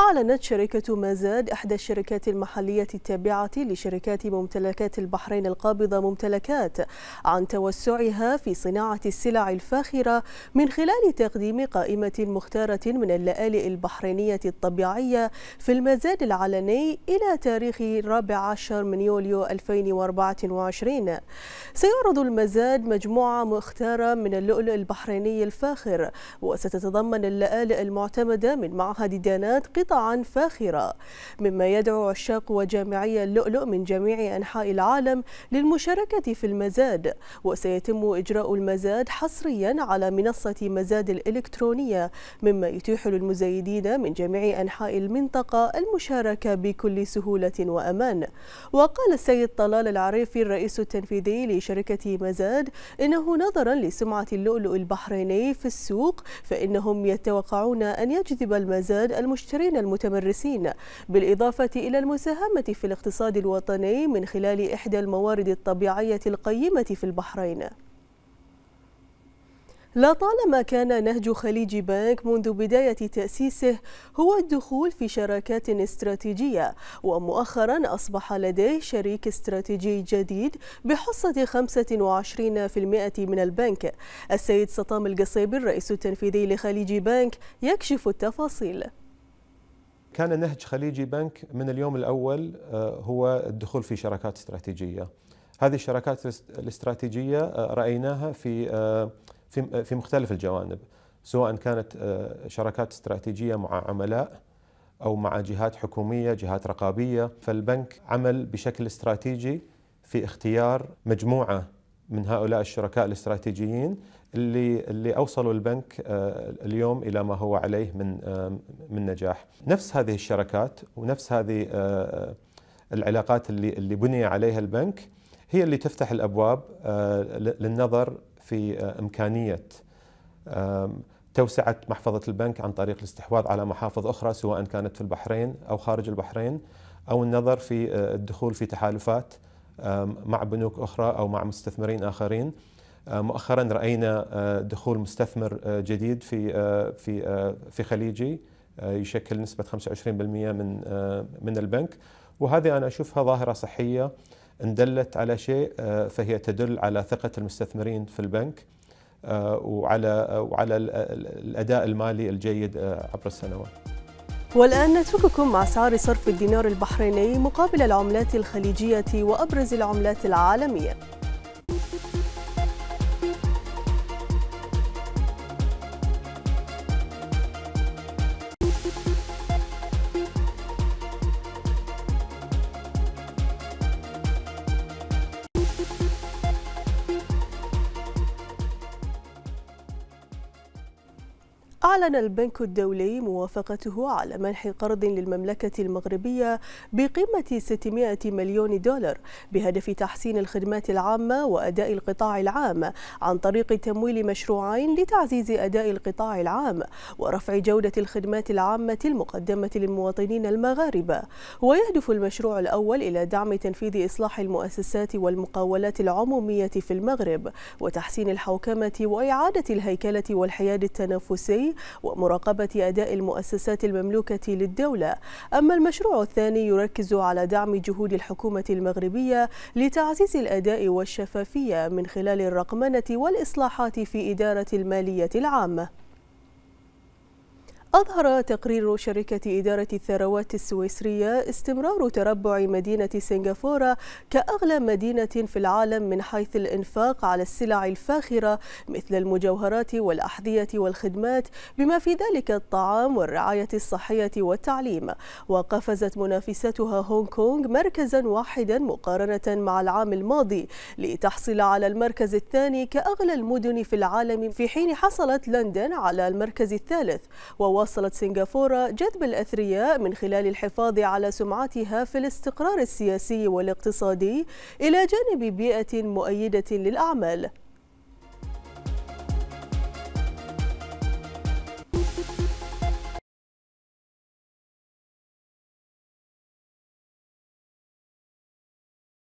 أعلنت شركة مازاد إحدى الشركات المحلية التابعة لشركات ممتلكات البحرين القابضة ممتلكات عن توسعها في صناعة السلع الفاخرة من خلال تقديم قائمة مختارة من اللآلئ البحرينية الطبيعية في المزاد العلني إلى تاريخ 14 من يوليو 2024 سيعرض المزاد مجموعة مختارة من اللؤلؤ البحريني الفاخر وستتضمن اللآلئ المعتمدة من معهد دانات قطعا فاخرة مما يدعو عشاق وجامعي اللؤلؤ من جميع أنحاء العالم للمشاركة في المزاد وسيتم إجراء المزاد حصريا على منصة مزاد الإلكترونية مما يتيح للمزايدين من جميع أنحاء المنطقة المشاركة بكل سهولة وأمان وقال السيد طلال العريفي الرئيس التنفيذي لشركة مزاد إنه نظرا لسمعة اللؤلؤ البحريني في السوق فإنهم يتوقعون أن يجذب المزاد المشترين من المتمرسين بالإضافة إلى المساهمة في الاقتصاد الوطني من خلال إحدى الموارد الطبيعية القيمة في البحرين لطالما كان نهج خليج بنك منذ بداية تأسيسه هو الدخول في شراكات استراتيجية ومؤخرا أصبح لديه شريك استراتيجي جديد بحصة 25% من البنك السيد سطام القصيبي الرئيس التنفيذي لخليج بنك يكشف التفاصيل كان نهج خليجي بنك من اليوم الاول آه، هو الدخول في شراكات استراتيجيه. هذه الشراكات الاستراتيجيه آه، رايناها في آه، في في مختلف الجوانب سواء كانت شراكات استراتيجيه مع عملاء او مع جهات حكوميه، جهات رقابيه، فالبنك عمل بشكل استراتيجي في اختيار مجموعه من هؤلاء الشركاء الاستراتيجيين اللي اللي اوصلوا البنك آه، اليوم الى ما هو عليه من آه، من نجاح. نفس هذه الشركات ونفس هذه آه، العلاقات اللي اللي بني عليها البنك هي اللي تفتح الابواب للنظر في امكانيه توسعه محفظه البنك عن طريق الاستحواذ على محافظ اخرى سواء كانت في البحرين او خارج البحرين او النظر في الدخول في تحالفات مع بنوك أخرى أو مع مستثمرين آخرين مؤخرا راينا آه، دخول مستثمر آه، جديد في آه، في في خليجي يشكل نسبه 25% من من البنك وهذه انا اشوفها ظاهره صحيه ان دلت على شيء فهي تدل على ثقه المستثمرين في البنك وعلى وعلى الاداء المالي الجيد عبر السنوات والآن نترككم مع سعر صرف الدينار البحريني مقابل العملات الخليجية وأبرز العملات العالمية أعلن البنك الدولي موافقته على منح قرض للمملكة المغربية بقيمة 600 مليون دولار بهدف تحسين الخدمات العامة وأداء القطاع العام عن طريق تمويل مشروعين لتعزيز أداء القطاع العام ورفع جودة الخدمات العامة المقدمة للمواطنين المغاربة ويهدف المشروع الأول إلى دعم تنفيذ إصلاح المؤسسات والمقاولات العمومية في المغرب وتحسين الحوكمة وإعادة الهيكلة والحياد التنافسي ومراقبة أداء المؤسسات المملوكة للدولة أما المشروع الثاني يركز على دعم جهود الحكومة المغربية لتعزيز الأداء والشفافية من خلال الرقمنة والإصلاحات في إدارة المالية العامة أظهر تقرير شركة إدارة الثروات السويسرية استمرار تربع مدينة سنغافورة كأغلى مدينة في العالم من حيث الإنفاق على السلع الفاخرة مثل المجوهرات والأحذية والخدمات بما في ذلك الطعام والرعاية الصحية والتعليم وقفزت منافستها هونغ كونغ مركزا واحدا مقارنة مع العام الماضي لتحصل على المركز الثاني كأغلى المدن في العالم في حين حصلت لندن على المركز الثالث ووصل واصلت سنغافورة جذب الأثرياء من خلال الحفاظ على سمعتها في الاستقرار السياسي والاقتصادي إلى جانب بيئة مؤيدة للأعمال